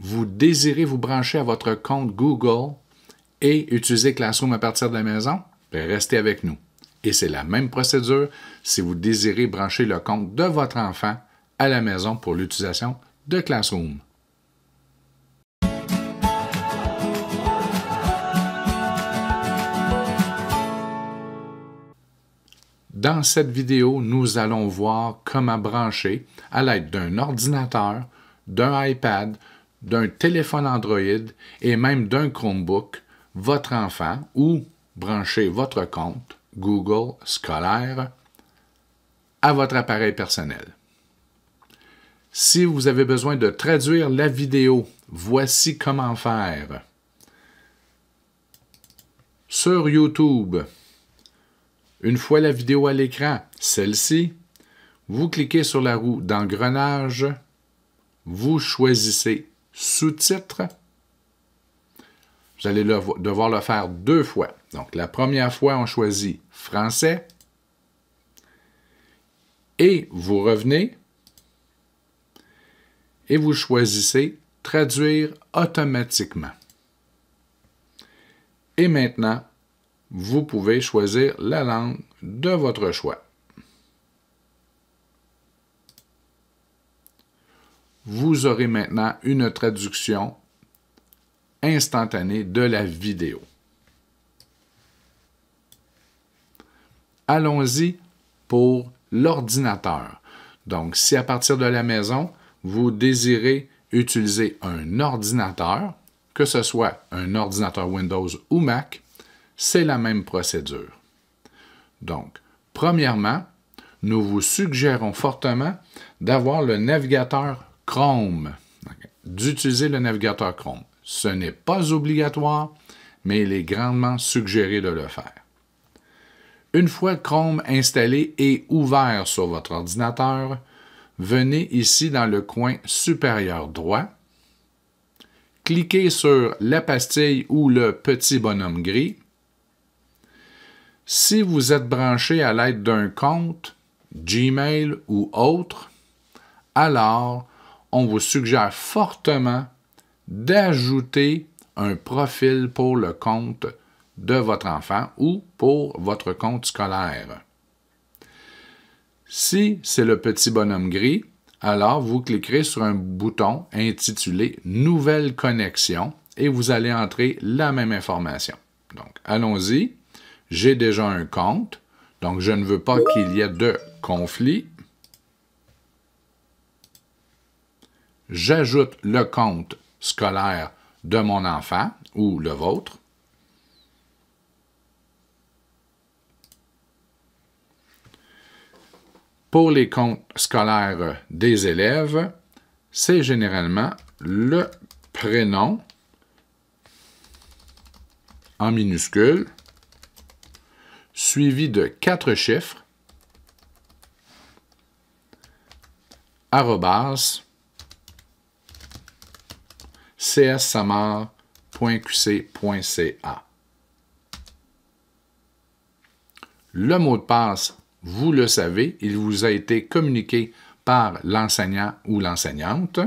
vous désirez vous brancher à votre compte Google et utiliser Classroom à partir de la maison, ben, restez avec nous. Et c'est la même procédure si vous désirez brancher le compte de votre enfant à la maison pour l'utilisation de Classroom. Dans cette vidéo, nous allons voir comment brancher à l'aide d'un ordinateur, d'un iPad, d'un téléphone Android et même d'un Chromebook votre enfant ou brancher votre compte Google Scolaire à votre appareil personnel. Si vous avez besoin de traduire la vidéo, voici comment faire. Sur YouTube, une fois la vidéo à l'écran, celle-ci, vous cliquez sur la roue d'engrenage, vous choisissez sous titres vous allez devoir le faire deux fois. Donc, la première fois, on choisit français et vous revenez et vous choisissez traduire automatiquement. Et maintenant, vous pouvez choisir la langue de votre choix. vous aurez maintenant une traduction instantanée de la vidéo. Allons-y pour l'ordinateur. Donc, si à partir de la maison, vous désirez utiliser un ordinateur, que ce soit un ordinateur Windows ou Mac, c'est la même procédure. Donc, premièrement, nous vous suggérons fortement d'avoir le navigateur Chrome, d'utiliser le navigateur Chrome. Ce n'est pas obligatoire, mais il est grandement suggéré de le faire. Une fois Chrome installé et ouvert sur votre ordinateur, venez ici dans le coin supérieur droit, cliquez sur la pastille ou le petit bonhomme gris. Si vous êtes branché à l'aide d'un compte, Gmail ou autre, alors on vous suggère fortement d'ajouter un profil pour le compte de votre enfant ou pour votre compte scolaire. Si c'est le petit bonhomme gris, alors vous cliquerez sur un bouton intitulé Nouvelle connexion et vous allez entrer la même information. Donc, allons-y. J'ai déjà un compte, donc je ne veux pas qu'il y ait de conflit. j'ajoute le compte scolaire de mon enfant ou le vôtre. Pour les comptes scolaires des élèves, c'est généralement le prénom en minuscule, suivi de quatre chiffres, arrobas, cssamar.qc.ca. Le mot de passe, vous le savez, il vous a été communiqué par l'enseignant ou l'enseignante.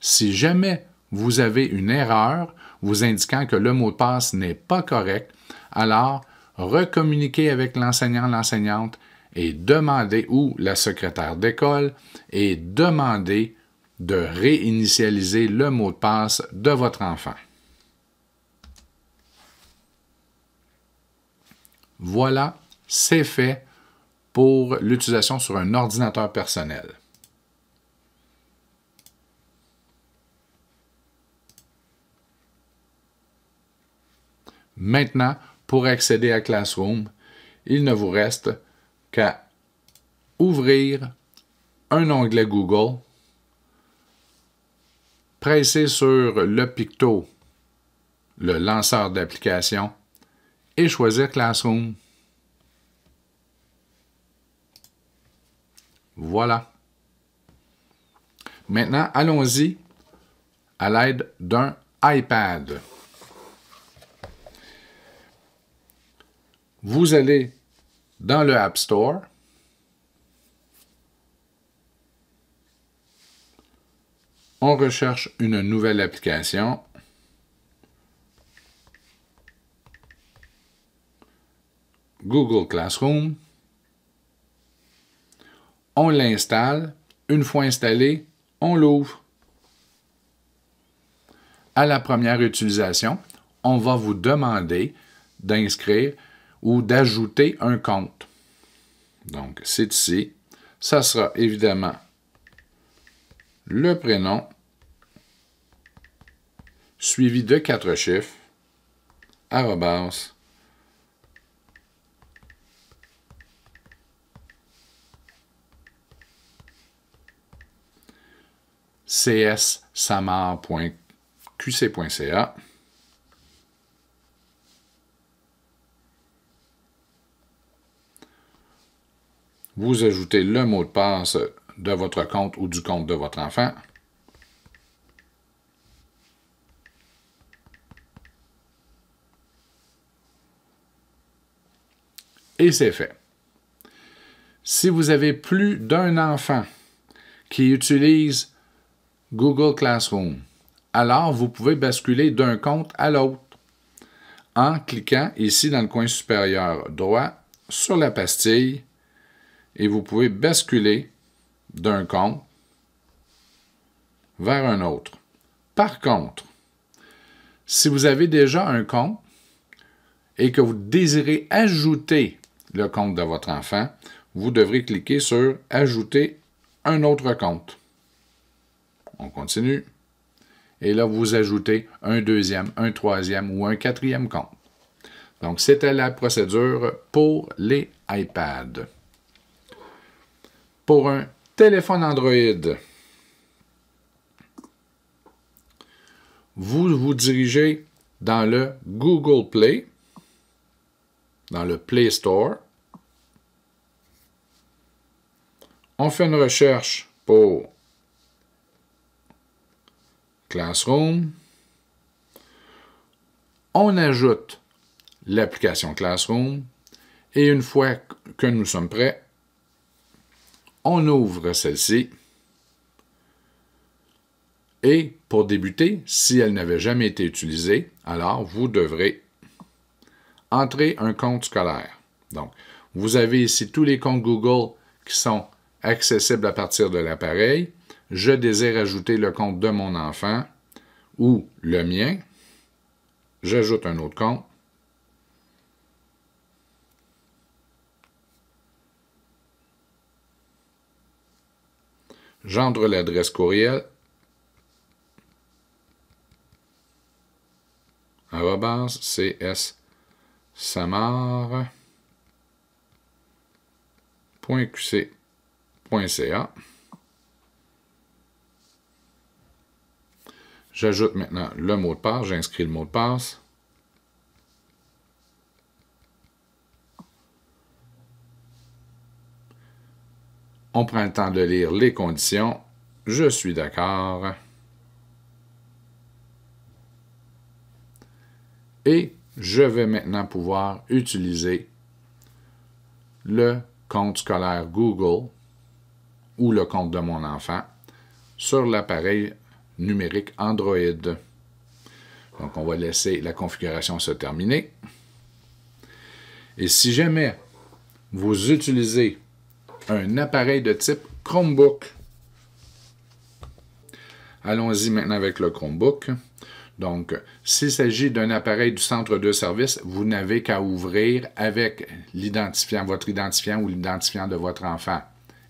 Si jamais vous avez une erreur vous indiquant que le mot de passe n'est pas correct, alors recommuniquez avec l'enseignant, l'enseignante et demander, ou la secrétaire d'école, et demander de réinitialiser le mot de passe de votre enfant. Voilà, c'est fait pour l'utilisation sur un ordinateur personnel. Maintenant, pour accéder à Classroom, il ne vous reste qu'à ouvrir un onglet Google, presser sur le picto, le lanceur d'application, et choisir Classroom. Voilà. Maintenant, allons-y à l'aide d'un iPad. Vous allez dans le App Store. On recherche une nouvelle application. Google Classroom. On l'installe. Une fois installé, on l'ouvre. À la première utilisation, on va vous demander d'inscrire ou d'ajouter un compte. Donc, c'est ici. Ça sera évidemment le prénom suivi de quatre chiffres, arrobas, cssamar.qc.ca Vous ajoutez le mot de passe de votre compte ou du compte de votre enfant. Et c'est fait. Si vous avez plus d'un enfant qui utilise Google Classroom, alors vous pouvez basculer d'un compte à l'autre en cliquant ici dans le coin supérieur droit sur la pastille et vous pouvez basculer d'un compte vers un autre. Par contre, si vous avez déjà un compte et que vous désirez ajouter le compte de votre enfant, vous devrez cliquer sur Ajouter un autre compte. On continue. Et là, vous ajoutez un deuxième, un troisième ou un quatrième compte. Donc, c'était la procédure pour les iPads pour un téléphone Android. Vous vous dirigez dans le Google Play, dans le Play Store. On fait une recherche pour Classroom. On ajoute l'application Classroom. Et une fois que nous sommes prêts, on ouvre celle-ci. Et pour débuter, si elle n'avait jamais été utilisée, alors vous devrez entrer un compte scolaire. Donc, vous avez ici tous les comptes Google qui sont accessibles à partir de l'appareil. Je désire ajouter le compte de mon enfant ou le mien. J'ajoute un autre compte. J'entre l'adresse courriel. Arrobas J'ajoute maintenant le mot de passe, j'inscris le mot de passe. On prend le temps de lire les conditions. Je suis d'accord. Et je vais maintenant pouvoir utiliser le compte scolaire Google ou le compte de mon enfant sur l'appareil numérique Android. Donc, on va laisser la configuration se terminer. Et si jamais vous utilisez un appareil de type Chromebook. Allons-y maintenant avec le Chromebook. Donc, s'il s'agit d'un appareil du centre de service, vous n'avez qu'à ouvrir avec l'identifiant, votre identifiant ou l'identifiant de votre enfant,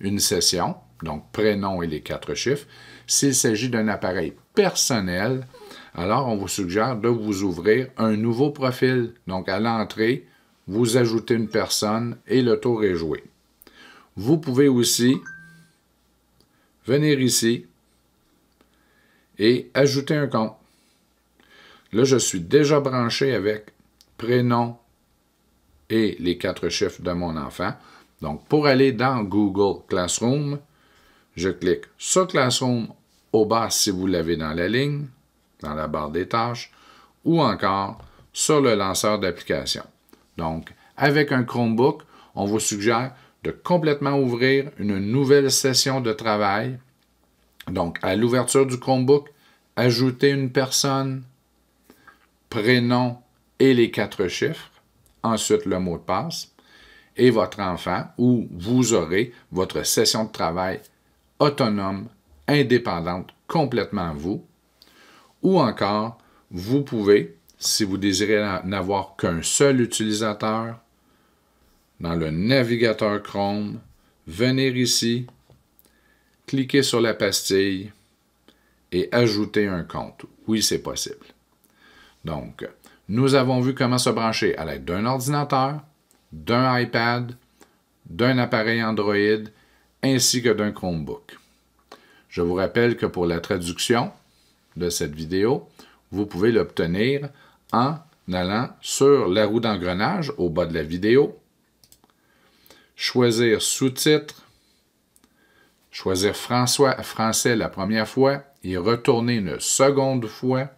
une session, donc prénom et les quatre chiffres. S'il s'agit d'un appareil personnel, alors on vous suggère de vous ouvrir un nouveau profil. Donc, à l'entrée, vous ajoutez une personne et le tour est joué. Vous pouvez aussi venir ici et ajouter un compte. Là, je suis déjà branché avec prénom et les quatre chiffres de mon enfant. Donc, pour aller dans Google Classroom, je clique sur Classroom au bas si vous l'avez dans la ligne, dans la barre des tâches, ou encore sur le lanceur d'application. Donc, avec un Chromebook, on vous suggère de complètement ouvrir une nouvelle session de travail. Donc, à l'ouverture du Chromebook, ajouter une personne, prénom et les quatre chiffres, ensuite le mot de passe, et votre enfant ou vous aurez votre session de travail autonome, indépendante, complètement vous. Ou encore, vous pouvez, si vous désirez n'avoir qu'un seul utilisateur, dans le navigateur Chrome, venir ici, cliquer sur la pastille et ajouter un compte. Oui, c'est possible. Donc, nous avons vu comment se brancher à l'aide d'un ordinateur, d'un iPad, d'un appareil Android ainsi que d'un Chromebook. Je vous rappelle que pour la traduction de cette vidéo, vous pouvez l'obtenir en allant sur la roue d'engrenage au bas de la vidéo choisir sous-titres, choisir François, français la première fois, y retourner une seconde fois,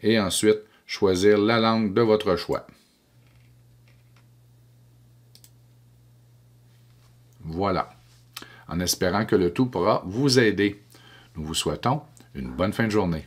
et ensuite choisir la langue de votre choix. Voilà, en espérant que le tout pourra vous aider. Nous vous souhaitons une bonne fin de journée.